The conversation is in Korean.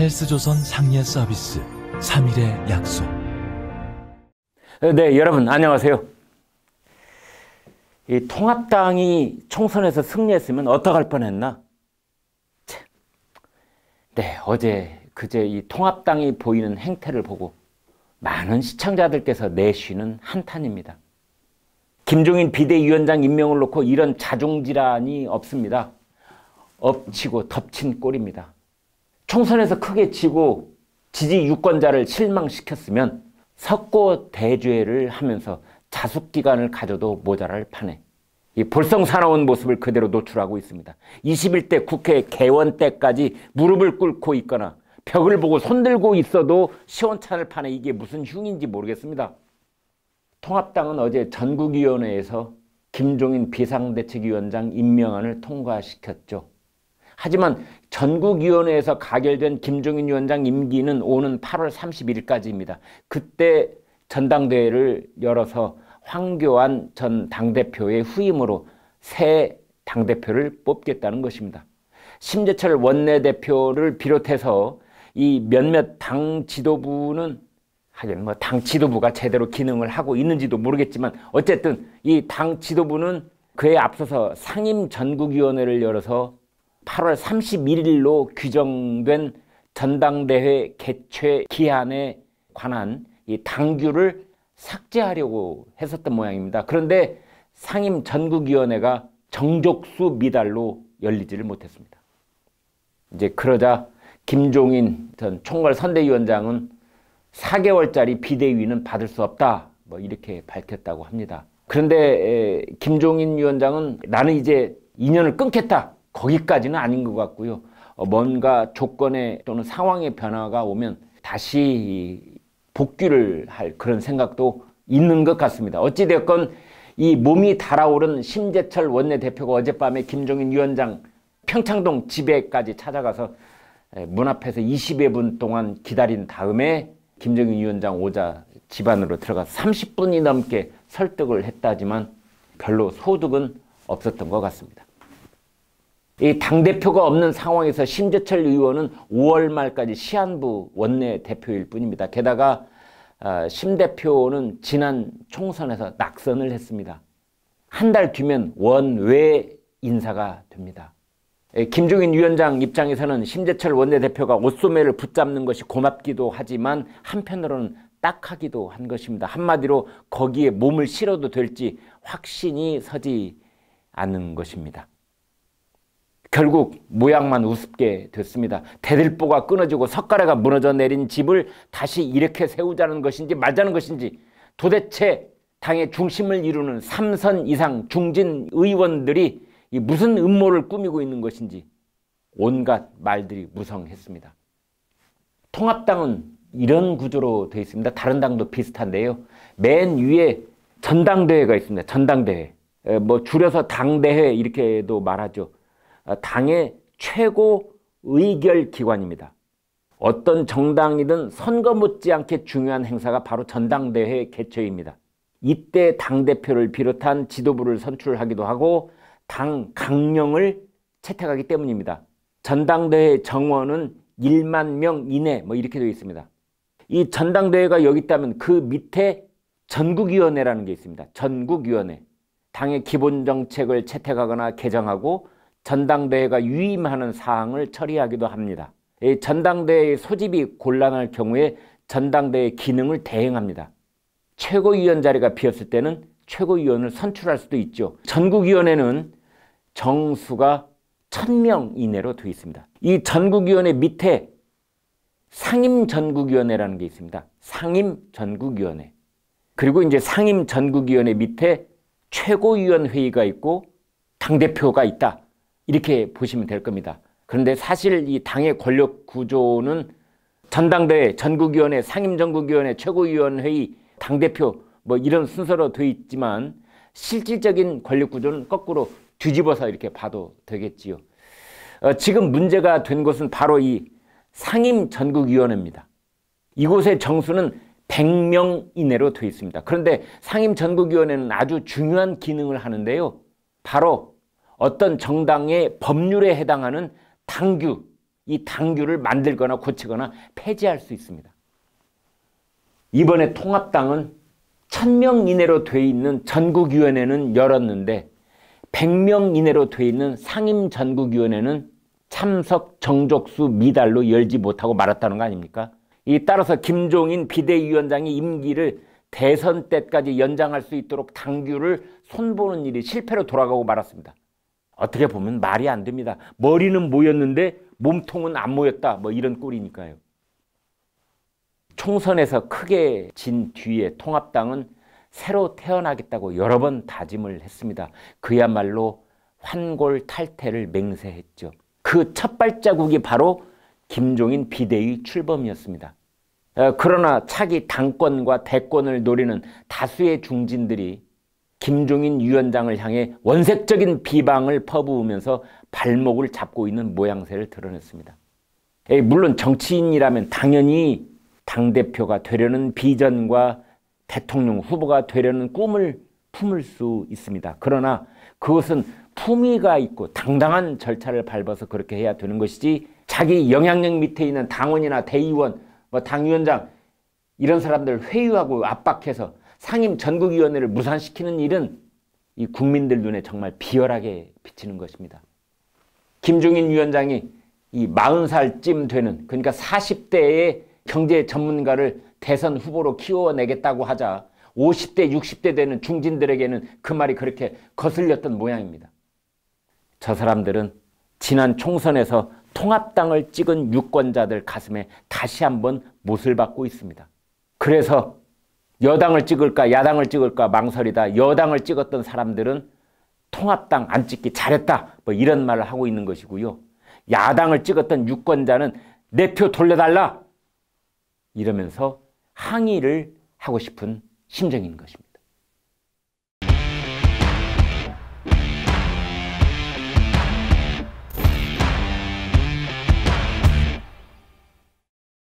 헬스조선 상예 서비스 3일의 약속. 네, 여러분 안녕하세요. 이 통합당이 총선에서 승리했으면 어떡할 뻔했나? 네, 어제 그제 이 통합당이 보이는 행태를 보고 많은 시청자들께서 내쉬는 한탄입니다. 김종인 비대위원장 임명을 놓고 이런 자중질환이 없습니다. 엎치고 덮친 꼴입니다. 총선에서 크게 지고 지지 유권자를 실망시켰으면 석고 대죄를 하면서 자숙 기간을 가져도 모자랄 판에 이 볼썽사나운 모습을 그대로 노출하고 있습니다. 21대 국회 개원 때까지 무릎을 꿇고 있거나 벽을 보고 손들고 있어도 시원찮을 판에 이게 무슨 흉인지 모르겠습니다. 통합당은 어제 전국위원회에서 김종인 비상대책위원장 임명안을 통과시켰죠. 하지만 전국위원회에서 가결된 김종인 위원장 임기는 오는 8월 31일까지입니다. 그때 전당대회를 열어서 황교안 전 당대표의 후임으로 새 당대표를 뽑겠다는 것입니다. 심재철 원내대표를 비롯해서 이 몇몇 당 지도부는 하긴 뭐 당 지도부가 제대로 기능을 하고 있는지도 모르겠지만 어쨌든 이 당 지도부는 그에 앞서서 상임 전국위원회를 열어서 8월 31일로 규정된 전당대회 개최 기한에 관한 이 당규를 삭제하려고 했었던 모양입니다. 그런데 상임 전국위원회가 정족수 미달로 열리지를 못했습니다. 이제 그러자 김종인 전 총괄 선대위원장은 4개월짜리 비대위는 받을 수 없다. 뭐 이렇게 밝혔다고 합니다. 그런데 김종인 위원장은 나는 이제 인연을 끊겠다. 거기까지는 아닌 것 같고요. 어, 뭔가 조건에 또는 상황의 변화가 오면 다시 복귀를 할 그런 생각도 있는 것 같습니다. 어찌되건이 몸이 달아오른 심재철 원내대표가 어젯밤에 김종인 위원장 평창동 집에까지 찾아가서 문 앞에서 20여 분 동안 기다린 다음에 김정인 위원장 오자 집안으로 들어가 30분이 넘게 설득을 했다지만 별로 소득은 없었던 것 같습니다. 이 당대표가 없는 상황에서 심재철 의원은 5월 말까지 시한부 원내 대표일 뿐입니다. 게다가 어, 심 대표는 지난 총선에서 낙선을 했습니다. 한 달 뒤면 원외 인사가 됩니다. 예, 김종인 위원장 입장에서는 심재철 원내대표가 옷소매를 붙잡는 것이 고맙기도 하지만 한편으로는 딱하기도 한 것입니다. 한마디로 거기에 몸을 실어도 될지 확신이 서지 않는 것입니다. 결국 모양만 우습게 됐습니다. 대들보가 끊어지고 석가래가 무너져 내린 집을 다시 이렇게 세우자는 것인지 말자는 것인지 도대체 당의 중심을 이루는 3선 이상 중진 의원들이 무슨 음모를 꾸미고 있는 것인지 온갖 말들이 무성했습니다. 통합당은 이런 구조로 되어 있습니다. 다른 당도 비슷한데요. 맨 위에 전당대회가 있습니다. 전당대회. 뭐 줄여서 당대회 이렇게도 말하죠. 아, 당의 최고 의결 기관입니다. 어떤 정당이든 선거 못지않게 중요한 행사가 바로 전당대회 개최입니다. 이때 당대표를 비롯한 지도부를 선출하기도 하고 당 강령을 채택하기 때문입니다. 전당대회 정원은 1만 명 이내 뭐 이렇게 되어 있습니다. 이 전당대회가 여기 있다면 그 밑에 전국위원회라는 게 있습니다. 전국위원회. 당의 기본정책을 채택하거나 개정하고 전당대회가 위임하는 사항을 처리하기도 합니다. 전당대회의 소집이 곤란할 경우에 전당대회 기능을 대행합니다. 최고위원 자리가 비었을 때는 최고위원을 선출할 수도 있죠. 전국위원회는 정수가 1000명 이내로 되어 있습니다. 이 전국위원회 밑에 상임전국위원회라는 게 있습니다. 상임전국위원회. 그리고 이제 상임전국위원회 밑에 최고위원회의가 있고 당대표가 있다. 이렇게 보시면 될 겁니다. 그런데 사실 이 당의 권력 구조는 전당대회, 전국위원회, 상임전국위원회, 최고위원회의 당대표 뭐 이런 순서로 돼 있지만 실질적인 권력 구조는 거꾸로 뒤집어서 이렇게 봐도 되겠지요. 어, 지금 문제가 된 것은 바로 이 상임전국위원회입니다. 이곳의 정수는 100명 이내로 되어 있습니다. 그런데 상임전국위원회는 아주 중요한 기능을 하는데요. 바로 어떤 정당의 법률에 해당하는 당규, 이 당규를 만들거나 고치거나 폐지할 수 있습니다. 이번에 통합당은 1000명 이내로 돼 있는 전국위원회는 열었는데 100명 이내로 돼 있는 상임 전국위원회는 참석 정족수 미달로 열지 못하고 말았다는 거 아닙니까? 이 따라서 김종인 비대위원장이 임기를 대선 때까지 연장할 수 있도록 당규를 손보는 일이 실패로 돌아가고 말았습니다. 어떻게 보면 말이 안 됩니다. 머리는 모였는데 몸통은 안 모였다. 뭐 이런 꼴이니까요. 총선에서 크게 진 뒤에 통합당은 새로 태어나겠다고 여러 번 다짐을 했습니다. 그야말로 환골 탈태를 맹세했죠. 그 첫 발자국이 바로 김종인 비대위 출범이었습니다. 어, 그러나 차기 당권과 대권을 노리는 다수의 중진들이 김종인 위원장을 향해 원색적인 비방을 퍼부으면서 발목을 잡고 있는 모양새를 드러냈습니다. 에이, 예, 물론 정치인이라면 당연히 당대표가 되려는 비전과 대통령 후보가 되려는 꿈을 품을 수 있습니다. 그러나 그것은 품위가 있고 당당한 절차를 밟아서 그렇게 해야 되는 것이지 자기 영향력 밑에 있는 당원이나 대의원, 뭐 당위원장 이런 사람들 회유하고 압박해서 상임 전국위원회를 무산시키는 일은 이 국민들 눈에 정말 비열하게 비치는 것입니다. 김종인 위원장이 이 40살쯤 되는 그러니까 40대의 경제 전문가를 대선 후보로 키워내겠다고 하자 50대, 60대 되는 중진들에게는 그 말이 그렇게 거슬렸던 모양입니다. 저 사람들은 지난 총선에서 통합당을 찍은 유권자들 가슴에 다시 한번 못을 박고 있습니다. 그래서 여당을 찍을까 야당을 찍을까 망설이다 여당을 찍었던 사람들은 통합당 안 찍기 잘했다 뭐 이런 말을 하고 있는 것이고요. 야당을 찍었던 유권자는 내 표 돌려달라 이러면서 항의를 하고 싶은 심정인 것입니다.